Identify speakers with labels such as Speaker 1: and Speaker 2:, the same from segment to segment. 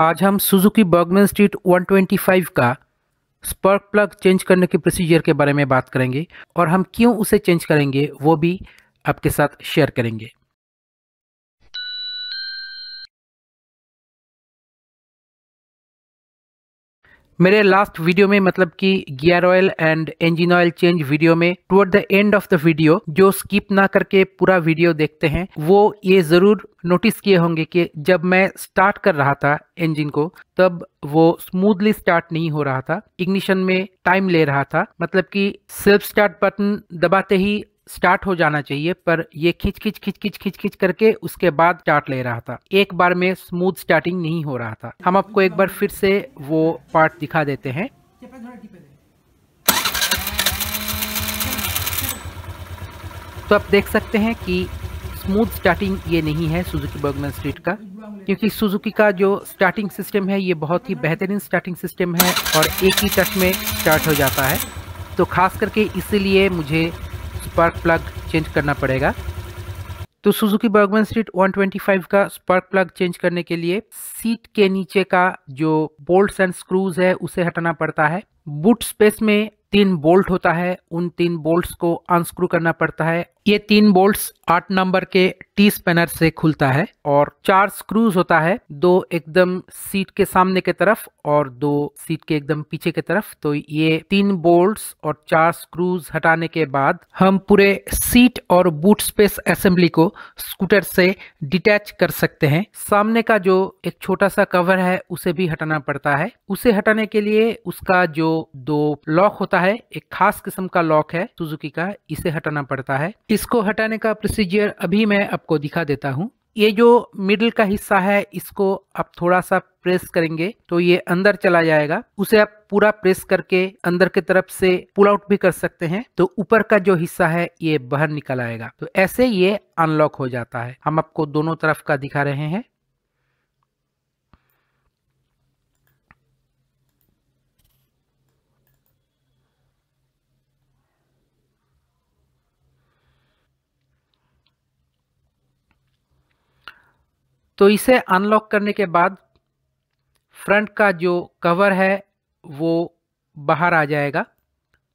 Speaker 1: आज हम Suzuki Burgman street 125 का स्पर्क प्लग चेंज करने के प्रोसीजर के बारे में बात करेंगे और हम क्यों उसे चेंज करेंगे वो भी आपके साथ शेयर करेंगे मेरे लास्ट वीडियो में मतलब कि gear oil and engine oil change video में toward the end of the video जो स्किप ना करके पूरा वीडियो देखते हैं वो ये जरूर नोटिस किए होंगे कि जब मैं स्टार्ट कर रहा था इंजन को तब वो स्मूथली स्टार्ट नहीं हो रहा था इग्निशन में टाइम ले रहा था मतलब कि सेल्फ स्टार्ट बटन दबाते ही स्टार्ट हो जाना चाहिए पर ये खिंच खिंच खिंच खिंच खिंच खिंच करके उसके बाद स्टार्ट ले रहा था एक बार में स्मूथ स्टार्टिंग नहीं हो रहा था हम आपको एक बार फिर से वो पार्ट दिखा देते हैं तो आप देख सकते हैं कि स्मूथ स्टार्टिंग ये नहीं है सुजुकी बर्गमैन स्ट्रीट का क्योंकि सुजुकी का जो स्टार्टिंग सिस्टम है ये बहुत ही बेहतरीन स्टार्टिंग सिस्टम है और एक ही टच में स्टार्ट हो जाता है तो खास करके इसीलिए मुझे स्पार्क प्लग चेंज करना पड़ेगा तो सुजुकी बर्गमैन स्ट्रीट 125 का स्पार्क प्लग चेंज करने के लिए सीट के नीचे का जो बोल्ट्स एंड स्क्रूज है उसे हटाना पड़ता है बूट स्पेस में तीन बोल्ट होता है उन तीन बोल्ट्स को अनस्क्रू करना पड़ता है ये तीन बोल्ट्स आठ नंबर के टी स्पेनर से खुलता है और चार स्क्रूज होता है दो एकदम सीट के सामने के तरफ और दो सीट के एकदम पीछे के तरफ तो ये तीन बोल्ट्स और चार स्क्रूज हटाने के बाद हम पूरे सीट और बूट स्पेस असेंबली को स्कूटर से डिटैच कर सकते हैं सामने का जो एक छोटा सा कवर है उसे भी हटाना पड़ता है उसे हटाने के लिए उसका जो दो लॉक होता है एक खास किस्म का लॉक है सुजुकी का इसे हटाना पड़ता है इसको हटाने का प्रोसीजर अभी मैं आपको दिखा देता हूँ ये जो मिडल का हिस्सा है इसको आप थोड़ा सा प्रेस करेंगे तो ये अंदर चला जाएगा उसे आप पूरा प्रेस करके अंदर की तरफ से पुल आउट भी कर सकते हैं तो ऊपर का जो हिस्सा है ये बाहर निकल आएगा तो ऐसे ये अनलॉक हो जाता है हम आपको दोनों तरफ का दिखा रहे हैं तो इसे अनलॉक करने के बाद फ्रंट का जो कवर है वो बाहर आ जाएगा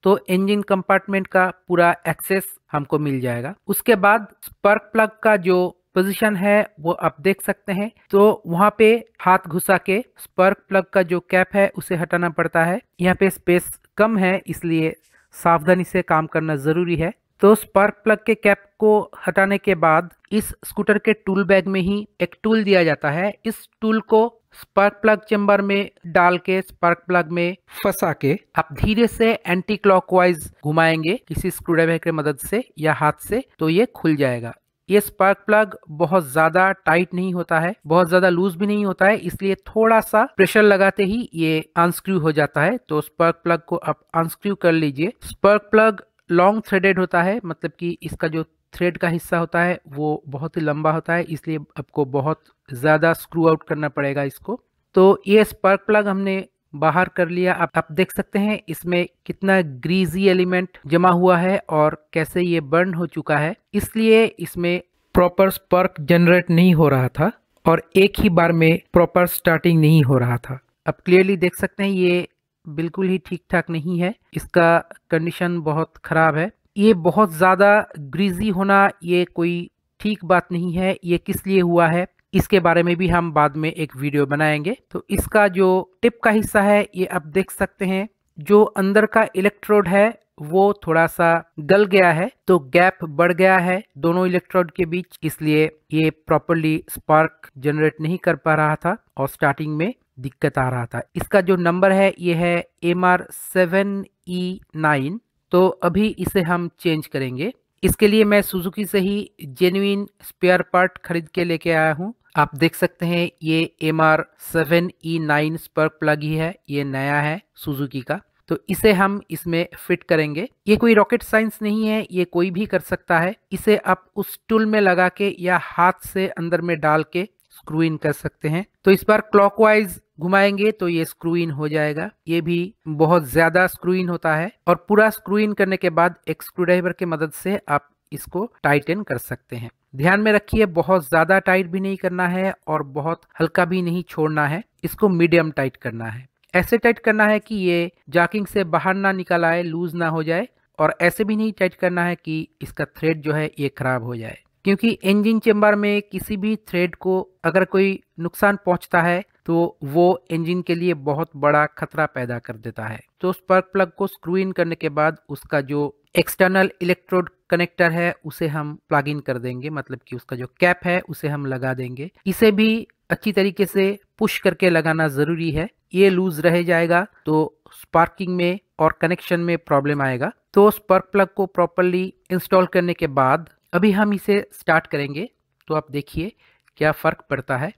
Speaker 1: तो इंजन कंपार्टमेंट का पूरा एक्सेस हमको मिल जाएगा उसके बाद स्पर्क प्लग का जो पोजीशन है वो आप देख सकते हैं तो वहाँ पे हाथ घुसा के स्पर्क प्लग का जो कैप है उसे हटाना पड़ता है यहाँ पे स्पेस कम है इसलिए सावधानी से काम करना ज़रूरी है तो स्पार्क प्लग के कैप को हटाने के बाद इस स्कूटर के टूल बैग में ही एक टूल दिया जाता है इस टूल को स्पार्क प्लग चेम्बर में डाल के स्पार्क प्लग में फंसा के आप धीरे से एंटी क्लॉकवाइज घुमाएंगे किसी स्क्रू ड्राइवर की मदद से या हाथ से तो ये खुल जाएगा ये स्पार्क प्लग बहुत ज्यादा टाइट नहीं होता है बहुत ज्यादा लूज भी नहीं होता है इसलिए थोड़ा सा प्रेशर लगाते ही ये अनस्क्रू हो जाता है तो स्पार्क प्लग को आप अनस्क्रू कर लीजिए स्पार्क प्लग लॉन्ग थ्रेडेड होता है मतलब कि इसका जो थ्रेड का हिस्सा होता है वो बहुत ही लंबा होता है इसलिए आपको बहुत ज़्यादा स्क्रू आउट करना पड़ेगा इसको तो ये स्पार्क प्लग हमने बाहर कर लिया आप आप देख सकते हैं इसमें कितना ग्रीजी एलिमेंट जमा हुआ है और कैसे ये बर्न हो चुका है इसलिए इसमें प्रॉपर स्पर्क जनरेट नहीं हो रहा था और एक ही बार में प्रॉपर स्टार्टिंग नहीं हो रहा था आप क्लियरली देख सकते हैं ये बिल्कुल ही ठीक ठाक नहीं है इसका कंडीशन बहुत ख़राब है ये बहुत ज़्यादा ग्रीजी होना ये कोई ठीक बात नहीं है ये किस लिए हुआ है इसके बारे में भी हम बाद में एक वीडियो बनाएंगे तो इसका जो टिप का हिस्सा है ये आप देख सकते हैं जो अंदर का इलेक्ट्रोड है वो थोड़ा सा गल गया है तो गैप बढ़ गया है दोनों इलेक्ट्रोड के बीच इसलिए ये प्रॉपरली स्पार्क जनरेट नहीं कर पा रहा था और स्टार्टिंग में दिक्कत आ रहा था इसका जो नंबर है ये है M R seven E nine तो अभी इसे हम चेंज करेंगे इसके लिए मैं सुजुकी से ही जेन्यून स्पेयर पार्ट खरीद के लेके आया हूँ आप देख सकते हैं ये M R seven E nine spark plug ही है ये नया है सुजुकी का तो इसे हम इसमें फिट करेंगे ये कोई रॉकेट साइंस नहीं है ये कोई भी कर सकता है इसे आप उस टूल में लगा के या हाथ से अंदर में डाल के स्क्रू इन कर सकते हैं तो इस बार क्लॉकवाइज घुमाएंगे तो ये स्क्रू इन हो जाएगा ये भी बहुत ज्यादा स्क्रू इन होता है और पूरा स्क्रू इन करने के बाद एक स्क्रू ड्राइवर की मदद से आप इसको टाइटन कर सकते हैं ध्यान में रखिए बहुत ज्यादा टाइट भी नहीं करना है और बहुत हल्का भी नहीं छोड़ना है इसको मीडियम टाइट करना है ऐसे टाइट करना है कि ये जाकिंग से बाहर ना निकल आए लूज ना हो जाए और ऐसे भी नहीं टाइट करना है कि इसका थ्रेड जो है ये खराब हो जाए क्योंकि इंजन चेम्बर में किसी भी थ्रेड को अगर कोई नुकसान पहुंचता है तो वो इंजन के लिए बहुत बड़ा खतरा पैदा कर देता है तो स्पार्क प्लग को स्क्रू इन करने के बाद उसका जो एक्सटर्नल इलेक्ट्रोड कनेक्टर है उसे हम प्लग इन कर देंगे मतलब कि उसका जो कैप है उसे हम लगा देंगे इसे भी अच्छी तरीके से पुश करके लगाना ज़रूरी है ये लूज रह जाएगा तो स्पार्किंग में और कनेक्शन में प्रॉब्लम आएगा तो स्पार्क प्लग को प्रॉपरली इंस्टॉल करने के बाद अभी हम इसे स्टार्ट करेंगे तो आप देखिए क्या फ़र्क पड़ता है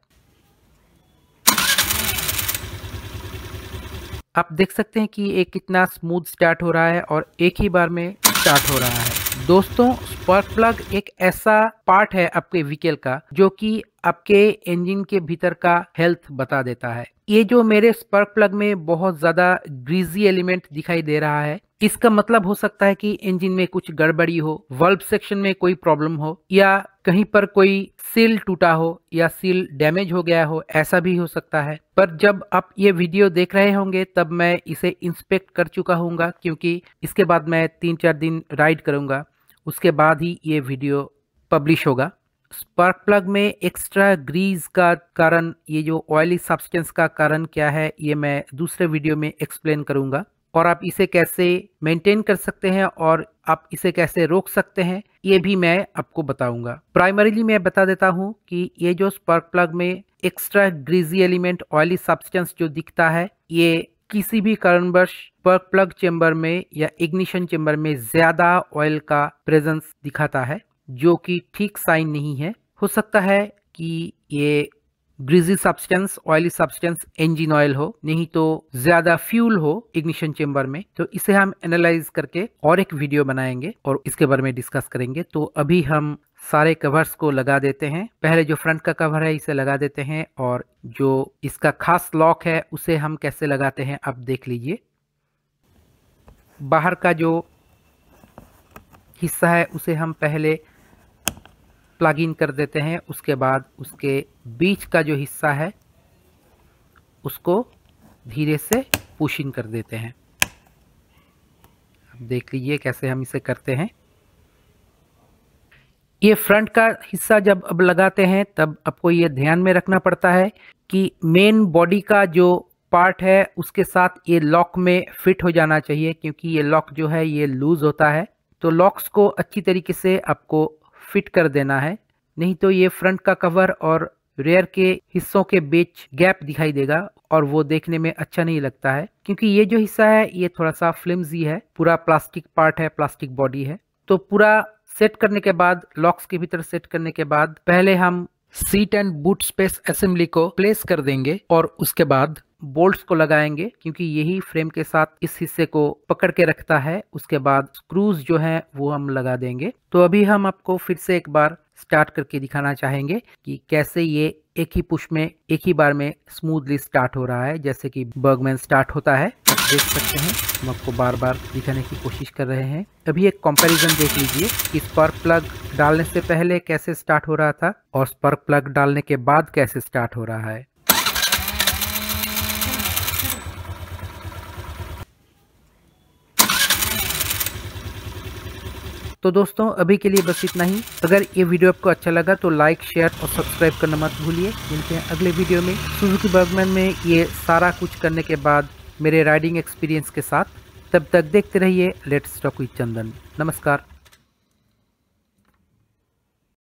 Speaker 1: आप देख सकते हैं कि ये कितना स्मूथ स्टार्ट हो रहा है और एक ही बार में स्टार्ट हो रहा है दोस्तों स्पार्क प्लग एक ऐसा पार्ट है आपके व्हीकल का जो कि आपके इंजन के भीतर का हेल्थ बता देता है ये जो मेरे स्पार्क प्लग में बहुत ज़्यादा ग्रीजी एलिमेंट दिखाई दे रहा है इसका मतलब हो सकता है कि इंजन में कुछ गड़बड़ी हो वर्ल्ब सेक्शन में कोई प्रॉब्लम हो या कहीं पर कोई सील टूटा हो या सील डैमेज हो गया हो ऐसा भी हो सकता है पर जब आप ये वीडियो देख रहे होंगे तब मैं इसे इंस्पेक्ट कर चुका हूँ क्योंकि इसके बाद मैं तीन चार दिन राइड करूँगा उसके बाद ही ये वीडियो पब्लिश होगा स्पार्क प्लग में एक्स्ट्रा ग्रीज का कारण ये जो ऑयली सब्सटेंस का कारण क्या है ये मैं दूसरे वीडियो में एक्सप्लेन करूंगा और आप इसे कैसे मेंटेन कर सकते हैं और आप इसे कैसे रोक सकते हैं ये भी मैं आपको बताऊंगा प्राइमरीली मैं बता देता हूँ कि ये जो स्पर्क प्लग में extra greasy element oily substance जो दिखता है ये किसी भी कारणवश स्पर्क प्लग चेम्बर में या इग्निशन चेम्बर में ज़्यादा ऑयल का प्रेजेंस दिखाता है जो कि ठीक साइन नहीं है हो सकता है कि ये greasy substance oily substance engine oil हो नहीं तो ज्यादा फ्यूल हो इग्निशन चेम्बर में तो इसे हम एनालाइज करके और एक वीडियो बनाएंगे और इसके बारे में डिस्कस करेंगे तो अभी हम सारे कवर्स को लगा देते हैं पहले जो फ्रंट का कवर है इसे लगा देते हैं और जो इसका खास लॉक है उसे हम कैसे लगाते हैं आप देख लीजिए बाहर का जो हिस्सा है उसे हम पहले प्लग इन कर देते हैं उसके बाद उसके बीच का जो हिस्सा है उसको धीरे से पुश इन कर देते हैं अब देख लीजिए कैसे हम इसे करते हैं ये फ्रंट का हिस्सा जब अब लगाते हैं तब आपको ये ध्यान में रखना पड़ता है कि मेन बॉडी का जो पार्ट है उसके साथ ये लॉक में फिट हो जाना चाहिए क्योंकि ये लॉक जो है ये लूज़ होता है तो लॉक्स को अच्छी तरीके से आपको फिट कर देना है नहीं तो ये फ्रंट का कवर और रेयर के हिस्सों के बीच गैप दिखाई देगा और वो देखने में अच्छा नहीं लगता है क्योंकि ये जो हिस्सा है ये थोड़ा सा फ्लिम्जी है पूरा प्लास्टिक पार्ट है प्लास्टिक बॉडी है तो पूरा सेट करने के बाद लॉक्स के भीतर सेट करने के बाद पहले हम seat and boot space assembly को प्लेस कर देंगे और उसके बाद बोल्ट्स को लगाएंगे क्योंकि यही फ्रेम के साथ इस हिस्से को पकड़ के रखता है उसके बाद स्क्रूज जो है वो हम लगा देंगे तो अभी हम आपको फिर से एक बार स्टार्ट करके दिखाना चाहेंगे कि कैसे ये एक ही पुश में एक ही बार में स्मूथली स्टार्ट हो रहा है जैसे कि बर्गमैन स्टार्ट होता है देख सकते हैं हम आपको बार बार दिखाने की कोशिश कर रहे हैं अभी एक कंपैरिजन देख लीजिए कि स्पर्क प्लग डालने से पहले कैसे स्टार्ट हो रहा था और स्पर्क प्लग डालने के बाद कैसे स्टार्ट हो रहा है तो दोस्तों अभी के लिए बस इतना ही अगर ये वीडियो आपको अच्छा लगा तो लाइक शेयर और सब्सक्राइब करना मत भूलिए मिलते हैं अगले वीडियो में सुजुकी बर्गमैन में ये सारा कुछ करने के बाद मेरे राइडिंग एक्सपीरियंस के साथ तब तक देखते रहिए लेट्स टॉक विथ चंदन नमस्कार